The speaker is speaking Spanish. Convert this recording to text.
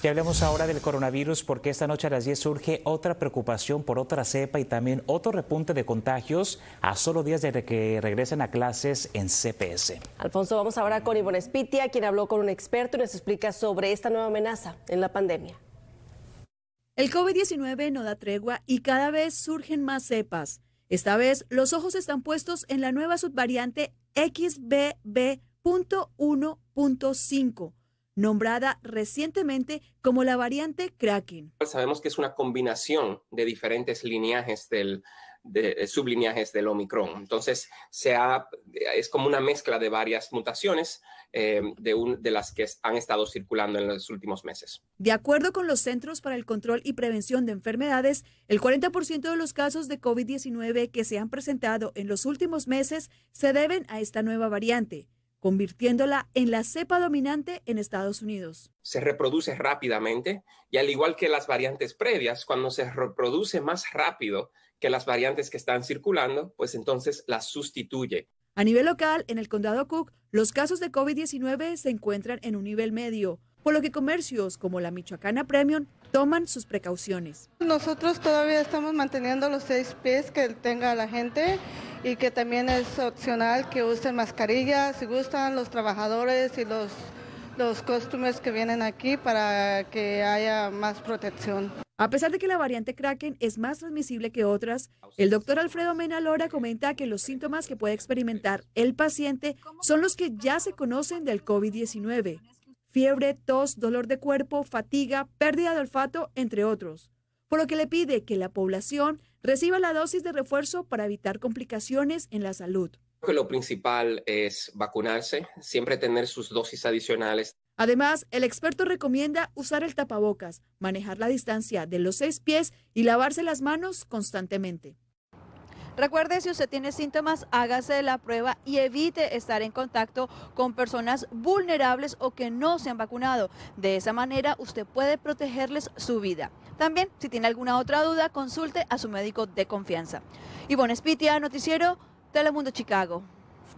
Y hablemos ahora del coronavirus porque esta noche a las 10 surge otra preocupación por otra cepa y también otro repunte de contagios a solo días de que regresen a clases en CPS. Alfonso, vamos ahora con Ivonne Spitia, quien habló con un experto y nos explica sobre esta nueva amenaza en la pandemia. El COVID-19 no da tregua y cada vez surgen más cepas. Esta vez los ojos están puestos en la nueva subvariante XBB.1.5 nombrada recientemente como la variante Kraken. Sabemos que es una combinación de diferentes lineajes del, de, eh, sublineajes del Omicron. Entonces, se es como una mezcla de varias mutaciones eh, de, de las que han estado circulando en los últimos meses. De acuerdo con los Centros para el Control y Prevención de Enfermedades, el 40% de los casos de COVID-19 que se han presentado en los últimos meses se deben a esta nueva variante convirtiéndola en la cepa dominante en Estados Unidos. Se reproduce rápidamente y al igual que las variantes previas, cuando se reproduce más rápido que las variantes que están circulando, pues entonces las sustituye. A nivel local, en el condado Cook, los casos de COVID-19 se encuentran en un nivel medio, por lo que comercios como la Michoacana Premium toman sus precauciones. Nosotros todavía estamos manteniendo los seis pies que tenga la gente y que también es opcional que usen mascarillas, si gustan los trabajadores y los, los que vienen aquí para que haya más protección. A pesar de que la variante Kraken es más transmisible que otras, el doctor Alfredo Menalora comenta que los síntomas que puede experimentar el paciente son los que ya se conocen del COVID-19. Fiebre, tos, dolor de cuerpo, fatiga, pérdida de olfato, entre otros por lo que le pide que la población reciba la dosis de refuerzo para evitar complicaciones en la salud. lo principal es vacunarse, siempre tener sus dosis adicionales. Además, el experto recomienda usar el tapabocas, manejar la distancia de los seis pies y lavarse las manos constantemente. Recuerde, si usted tiene síntomas, hágase la prueba y evite estar en contacto con personas vulnerables o que no se han vacunado. De esa manera, usted puede protegerles su vida. También, si tiene alguna otra duda, consulte a su médico de confianza. Ivonne Spitia, Noticiero Telemundo Chicago.